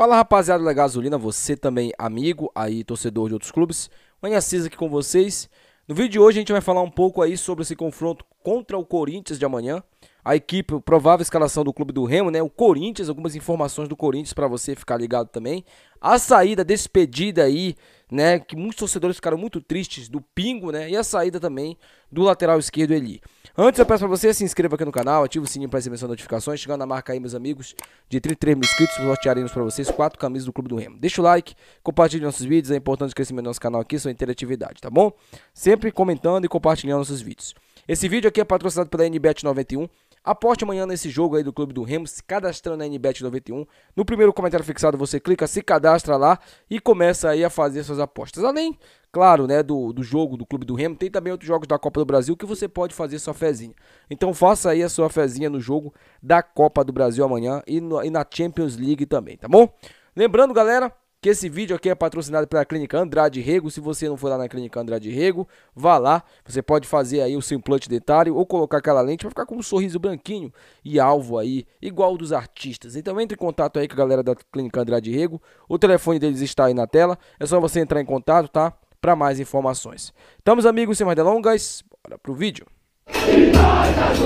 Fala rapaziada da Gasolina, você também amigo, aí torcedor de outros clubes. Manhã Anhacis aqui com vocês. No vídeo de hoje a gente vai falar um pouco aí sobre esse confronto contra o Corinthians de amanhã. A equipe, a provável escalação do clube do Remo, né? O Corinthians, algumas informações do Corinthians para você ficar ligado também. A saída, a despedida aí, né? Que muitos torcedores ficaram muito tristes do Pingo, né? E a saída também do lateral esquerdo Eli. Antes eu peço pra você, se inscreva aqui no canal, ativa o sininho pra receber suas notificações, chegando na marca aí, meus amigos, de 33 mil inscritos, sortearemos pra vocês quatro camisas do Clube do Remo. Deixa o like, compartilhe nossos vídeos, é importante o crescimento do nosso canal aqui, sua interatividade, tá bom? Sempre comentando e compartilhando nossos vídeos. Esse vídeo aqui é patrocinado pela NBet 91, Aposte amanhã nesse jogo aí do Clube do Remo, se cadastrando na NBET 91. No primeiro comentário fixado você clica, se cadastra lá e começa aí a fazer suas apostas. Além, claro, né, do, do jogo do Clube do Remo, tem também outros jogos da Copa do Brasil que você pode fazer sua fezinha. Então faça aí a sua fezinha no jogo da Copa do Brasil amanhã e, no, e na Champions League também, tá bom? Lembrando, galera, que esse vídeo aqui é patrocinado pela Clínica Andrade Rego. Se você não for lá na Clínica Andrade Rego, vá lá. Você pode fazer aí o seu implante dentário ou colocar aquela lente para ficar com um sorriso branquinho e alvo aí, igual dos artistas. Então entre em contato aí com a galera da Clínica Andrade Rego. O telefone deles está aí na tela. É só você entrar em contato, tá? Para mais informações. Estamos amigos, sem mais delongas, bora pro vídeo. Cidade,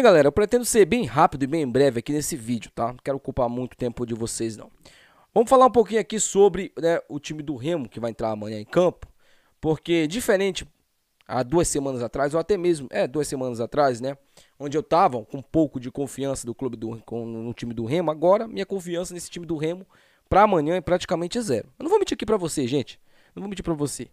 Bem, galera, eu pretendo ser bem rápido e bem breve aqui nesse vídeo, tá? Não quero ocupar muito tempo de vocês, não. Vamos falar um pouquinho aqui sobre né, o time do Remo, que vai entrar amanhã em campo. Porque, diferente há duas semanas atrás, ou até mesmo, é, duas semanas atrás, né? Onde eu tava com um pouco de confiança do clube do, com, no time do Remo, agora minha confiança nesse time do Remo para amanhã é praticamente zero. Eu não vou mentir aqui para você, gente. Não vou mentir para você,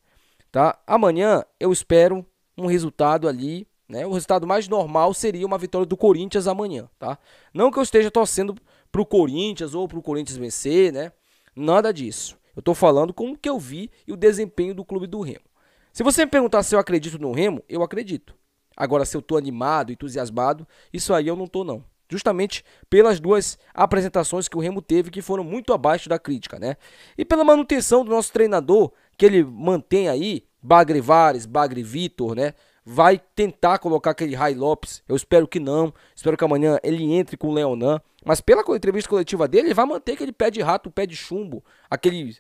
tá? Amanhã eu espero um resultado ali né? O resultado mais normal seria uma vitória do Corinthians amanhã, tá? Não que eu esteja torcendo pro Corinthians ou pro Corinthians vencer, né? Nada disso. Eu tô falando com o que eu vi e o desempenho do clube do Remo. Se você me perguntar se eu acredito no Remo, eu acredito. Agora, se eu tô animado, entusiasmado, isso aí eu não tô não. Justamente pelas duas apresentações que o Remo teve que foram muito abaixo da crítica, né? E pela manutenção do nosso treinador, que ele mantém aí, Bagre Vares, Bagre Vitor, né? vai tentar colocar aquele Rai Lopes. Eu espero que não. Espero que amanhã ele entre com o Leonan. Mas pela entrevista coletiva dele, ele vai manter aquele pé de rato, pé de chumbo, aquele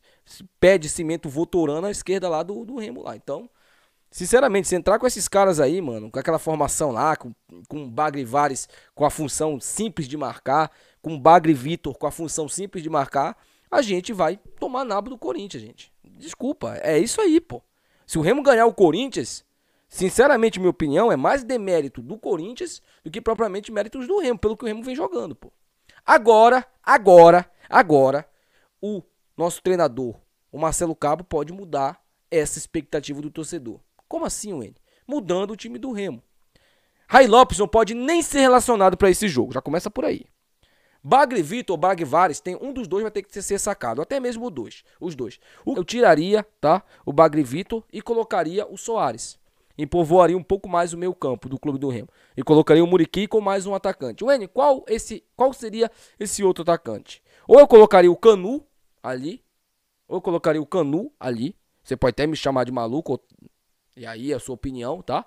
pé de cimento votorando à esquerda lá do, do Remo lá. Então, sinceramente, se entrar com esses caras aí, mano, com aquela formação lá, com, com Bagre Vares com a função simples de marcar, com Bagre Vitor com a função simples de marcar, a gente vai tomar nabo do Corinthians, gente. Desculpa, é isso aí, pô. Se o Remo ganhar o Corinthians, Sinceramente, minha opinião, é mais demérito do Corinthians do que propriamente méritos do Remo, pelo que o Remo vem jogando, pô. Agora, agora, agora, o nosso treinador, o Marcelo Cabo, pode mudar essa expectativa do torcedor. Como assim, Wendy? Mudando o time do Remo. Ray Lopes não pode nem ser relacionado para esse jogo, já começa por aí. Bagre Vitor ou Bagre Vares, tem um dos dois vai ter que ser sacado, até mesmo os dois, os dois. Eu tiraria, tá, o Bagre Vitor e colocaria o Soares empovoaria um pouco mais o meio campo do clube do Remo. E colocaria o Muriqui com mais um atacante. Wendy, qual, esse, qual seria esse outro atacante? Ou eu colocaria o Canu ali, ou eu colocaria o Canu ali. Você pode até me chamar de maluco, ou... e aí é a sua opinião, tá?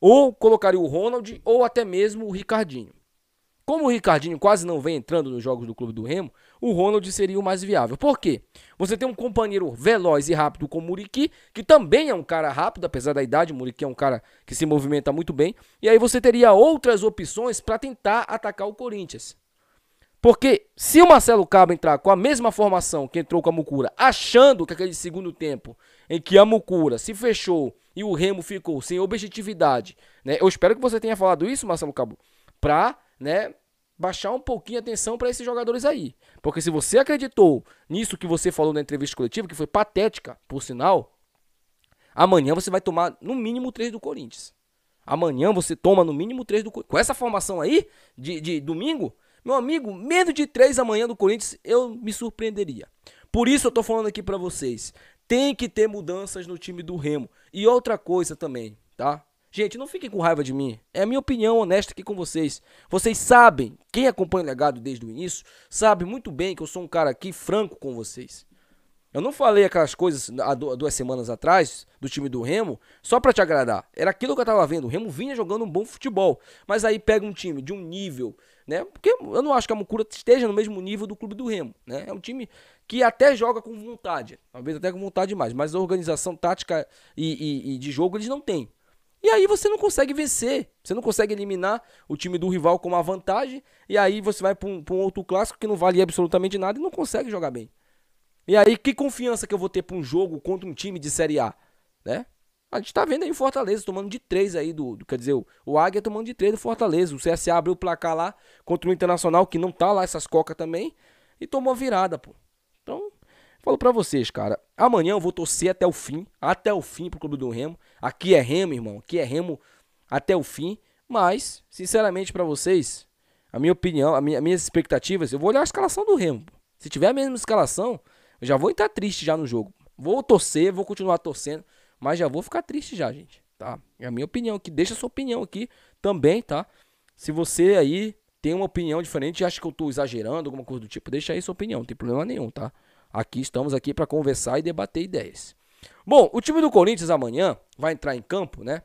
Ou colocaria o Ronald, ou até mesmo o Ricardinho. Como o Ricardinho quase não vem entrando nos jogos do Clube do Remo, o Ronald seria o mais viável. Por quê? Você tem um companheiro veloz e rápido como o Muriqui, que também é um cara rápido, apesar da idade, o Muriqui é um cara que se movimenta muito bem, e aí você teria outras opções para tentar atacar o Corinthians. Porque se o Marcelo Cabo entrar com a mesma formação que entrou com a Mucura, achando que aquele segundo tempo em que a Mucura se fechou e o Remo ficou sem objetividade, né? Eu espero que você tenha falado isso, Marcelo Cabo, para né, baixar um pouquinho a atenção para esses jogadores aí. Porque se você acreditou nisso que você falou na entrevista coletiva, que foi patética, por sinal, amanhã você vai tomar no mínimo 3 do Corinthians. Amanhã você toma no mínimo 3 do Corinthians. Com essa formação aí, de, de domingo, meu amigo, menos de 3 amanhã do Corinthians, eu me surpreenderia. Por isso eu tô falando aqui para vocês. Tem que ter mudanças no time do Remo. E outra coisa também, tá? Gente, não fiquem com raiva de mim. É a minha opinião honesta aqui com vocês. Vocês sabem, quem acompanha o legado desde o início, sabe muito bem que eu sou um cara aqui franco com vocês. Eu não falei aquelas coisas há duas semanas atrás do time do Remo só para te agradar. Era aquilo que eu tava vendo. O Remo vinha jogando um bom futebol. Mas aí pega um time de um nível, né? Porque eu não acho que a Mucura esteja no mesmo nível do clube do Remo, né? É um time que até joga com vontade. Talvez até com vontade demais. Mas a organização tática e, e, e de jogo eles não têm. E aí você não consegue vencer, você não consegue eliminar o time do rival com uma vantagem, e aí você vai para um, um, outro clássico que não vale absolutamente nada e não consegue jogar bem. E aí que confiança que eu vou ter para um jogo contra um time de Série A, né? A gente tá vendo aí o Fortaleza tomando de três aí do, do, quer dizer, o, Águia tomando de três do Fortaleza, o CSA abriu o placar lá contra o Internacional que não tá lá essas coca também e tomou virada, pô. Falo para vocês, cara. Amanhã eu vou torcer até o fim, até o fim pro Clube do Remo. Aqui é Remo, irmão. Aqui é Remo até o fim. Mas, sinceramente para vocês, a minha opinião, a minha, as minhas expectativas, eu vou olhar a escalação do Remo. Se tiver a mesma escalação, eu já vou entrar triste já no jogo. Vou torcer, vou continuar torcendo, mas já vou ficar triste já, gente, tá? É a minha opinião aqui. Deixa a sua opinião aqui também, tá? Se você aí tem uma opinião diferente e acha que eu tô exagerando, alguma coisa do tipo, deixa aí sua opinião, não tem problema nenhum, tá? Aqui estamos aqui para conversar e debater ideias. Bom, o time do Corinthians amanhã vai entrar em campo, né?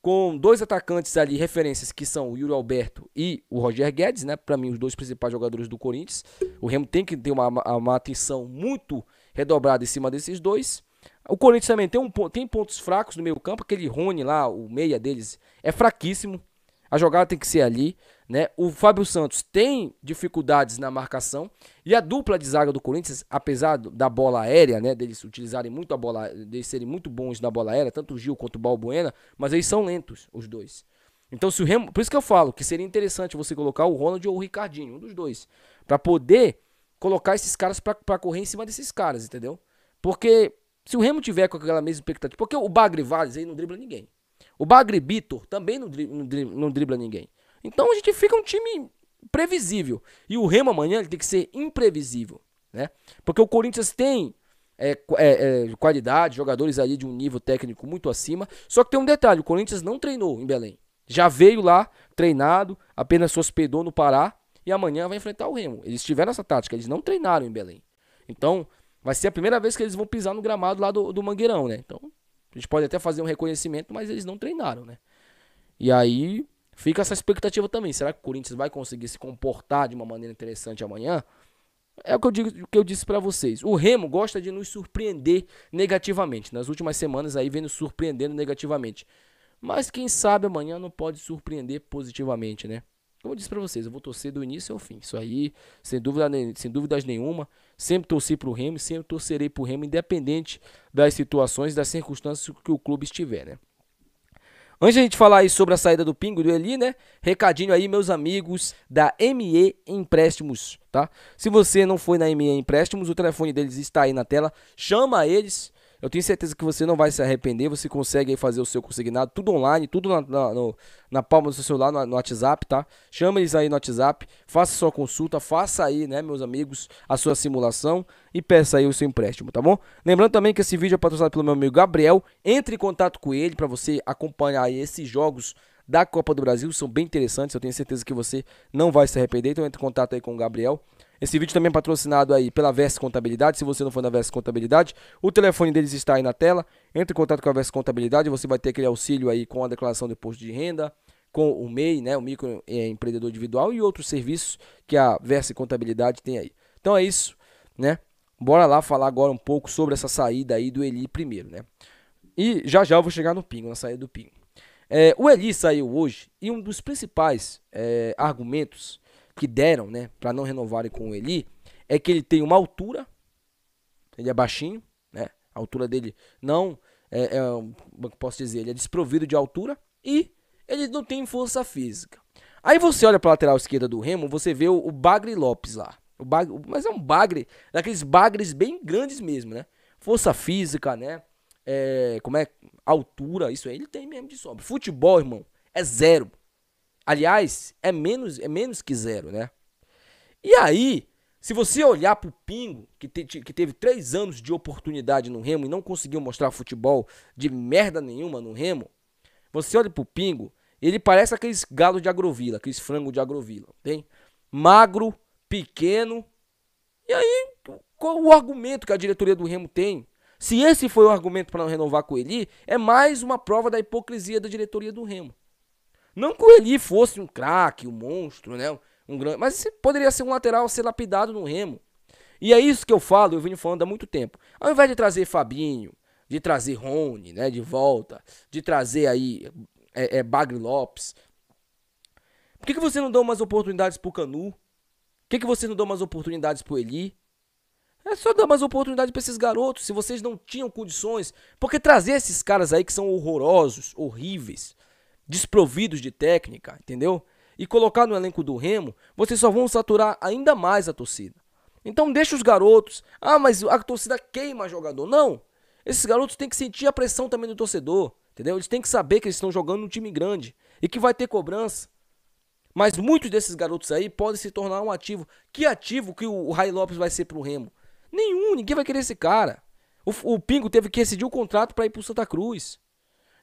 Com dois atacantes ali, referências que são o Yuri Alberto e o Roger Guedes, né? Para mim, os dois principais jogadores do Corinthians. O Remo tem que ter uma, uma atenção muito redobrada em cima desses dois. O Corinthians também tem, um, tem pontos fracos no meio campo. Aquele Rony lá, o meia deles, é fraquíssimo. A jogada tem que ser ali. Né? O Fábio Santos tem dificuldades na marcação e a dupla de zaga do Corinthians, apesar da bola aérea, né, deles utilizarem muito a bola, deles serem muito bons na bola aérea, tanto o Gil quanto o Balbuena, mas eles são lentos os dois. Então, se o Remo, por isso que eu falo que seria interessante você colocar o Ronald ou o Ricardinho, um dos dois, para poder colocar esses caras para correr em cima desses caras, entendeu? Porque se o Remo tiver com aquela mesma expectativa, porque o Bagre Vales aí não dribla ninguém. O Bagre Bitor também não dribla, não dribla, não dribla ninguém. Então a gente fica um time previsível. E o Remo amanhã tem que ser imprevisível, né? Porque o Corinthians tem é, é, é, qualidade, jogadores ali de um nível técnico muito acima. Só que tem um detalhe: o Corinthians não treinou em Belém. Já veio lá treinado, apenas se hospedou no Pará e amanhã vai enfrentar o Remo. Eles tiveram essa tática, eles não treinaram em Belém. Então, vai ser a primeira vez que eles vão pisar no gramado lá do, do Mangueirão, né? Então, a gente pode até fazer um reconhecimento, mas eles não treinaram, né? E aí, Fica essa expectativa também. Será que o Corinthians vai conseguir se comportar de uma maneira interessante amanhã? É o que eu, digo, o que eu disse para vocês. O Remo gosta de nos surpreender negativamente. Nas últimas semanas aí vem nos surpreendendo negativamente. Mas quem sabe amanhã não pode surpreender positivamente, né? Como eu disse para vocês, eu vou torcer do início ao fim. Isso aí, sem, dúvida, sem dúvidas nenhuma, sempre torci pro Remo, sempre torcerei pro Remo, independente das situações, das circunstâncias que o clube estiver, né? Antes de a gente falar aí sobre a saída do Pingo do Eli, né? Recadinho aí, meus amigos da ME Empréstimos, tá? Se você não foi na ME Empréstimos, o telefone deles está aí na tela. Chama eles, eu tenho certeza que você não vai se arrepender. Você consegue fazer o seu consignado, tudo online, tudo na, na, no, na palma do seu celular, no, no, WhatsApp, tá? Chama eles aí no WhatsApp, faça sua consulta, faça aí, né, meus amigos, a sua simulação e peça aí o seu empréstimo, tá bom? Lembrando também que esse vídeo é patrocinado pelo meu amigo Gabriel. Entre em contato com ele para você acompanhar aí esses jogos da Copa do Brasil são bem interessantes. Eu tenho certeza que você não vai se arrepender. Então entre em contato aí com o Gabriel. Esse vídeo também é patrocinado aí pela Versa Contabilidade. Se você não for da Versa Contabilidade, o telefone deles está aí na tela. Entre em contato com a Versa Contabilidade, você vai ter aquele auxílio aí com a declaração de imposto de renda, com o MEI, né, o microempreendedor é, individual e outros serviços que a Versa Contabilidade tem aí. Então é isso, né? Bora lá falar agora um pouco sobre essa saída aí do Eli primeiro, né? E já já eu vou chegar no pingo, na saída do pingo. É, o Eli saiu hoje e um dos principais é, argumentos que deram né, para não renovarem com o Eli é que ele tem uma altura, ele é baixinho, né? a altura dele não é, é como é posso dizer, ele é desprovido de altura e ele não tem força física. Aí você olha para a lateral esquerda do Remo, você vê o, o Bagre Lopes lá. O bagre, mas é um bagre, daqueles bagres bem grandes mesmo, né? Força física, né? é, como é, altura, isso aí ele tem mesmo de sobra. Futebol, irmão, é zero. Aliás, é menos, é menos que zero, né? E aí, se você olhar pro Pingo, que, te, que teve três anos de oportunidade no Remo e não conseguiu mostrar futebol de merda nenhuma no Remo, você olha pro Pingo, ele parece aqueles galo de agrovila, aqueles frango de agrovila, tem? Magro, pequeno. E aí, qual o argumento que a diretoria do Remo tem se esse foi o argumento para não renovar com Eli, é mais uma prova da hipocrisia da diretoria do Remo. Não que o Eli fosse um craque, um monstro, né? Um grande, mas poderia ser um lateral ser lapidado no Remo. E é isso que eu falo, eu venho falando há muito tempo. Ao invés de trazer Fabinho, de trazer Rony, né, de volta, de trazer aí é, é Bagre Lopes, por que, que você não dá umas oportunidades pro Canu? Por que, que você não dá umas oportunidades pro Eli? É só dar mais oportunidade para esses garotos, se vocês não tinham condições. Porque trazer esses caras aí que são horrorosos, horríveis, desprovidos de técnica, entendeu? E colocar no elenco do Remo, vocês só vão saturar ainda mais a torcida. Então deixa os garotos. Ah, mas a torcida queima jogador. Não. Esses garotos têm que sentir a pressão também do torcedor, entendeu? Eles têm que saber que eles estão jogando num time grande e que vai ter cobrança. Mas muitos desses garotos aí podem se tornar um ativo. Que ativo que o Rai Lopes vai ser pro Remo? Nenhum, ninguém vai querer esse cara. O, o Pingo teve que rescindir o contrato para ir pro Santa Cruz.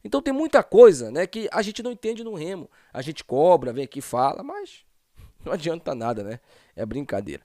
Então tem muita coisa, né, que a gente não entende no Remo. A gente cobra, vem aqui fala, mas não adianta nada, né? É brincadeira.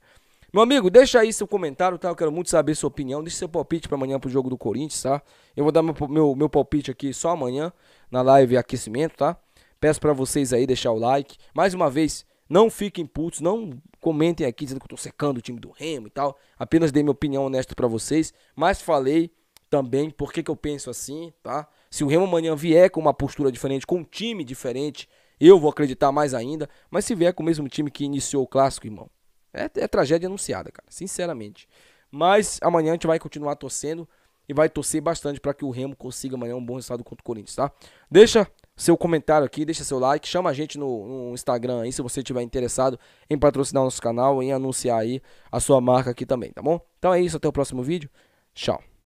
Meu amigo, deixa aí seu comentário, tá? Eu quero muito saber sua opinião. Deixa seu palpite para amanhã pro jogo do Corinthians, tá? Eu vou dar meu, meu, meu palpite aqui só amanhã, na live aquecimento, tá? Peço para vocês aí deixar o like. Mais uma vez, não fiquem putos, não comentem aqui dizendo que eu tô secando o time do Remo e tal. Apenas dei minha opinião honesta para vocês, mas falei também por que, que eu penso assim, tá? Se o Remo amanhã vier com uma postura diferente, com um time diferente, eu vou acreditar mais ainda. Mas se vier com o mesmo time que iniciou o clássico, irmão, é, é tragédia anunciada, cara, sinceramente. Mas amanhã a gente vai continuar torcendo e vai torcer bastante para que o Remo consiga amanhã um bom resultado contra o Corinthians, tá? Deixa seu comentário aqui, deixa seu like, chama a gente no, no Instagram aí se você estiver interessado em patrocinar o nosso canal, em anunciar aí a sua marca aqui também, tá bom? Então é isso, até o próximo vídeo. Tchau.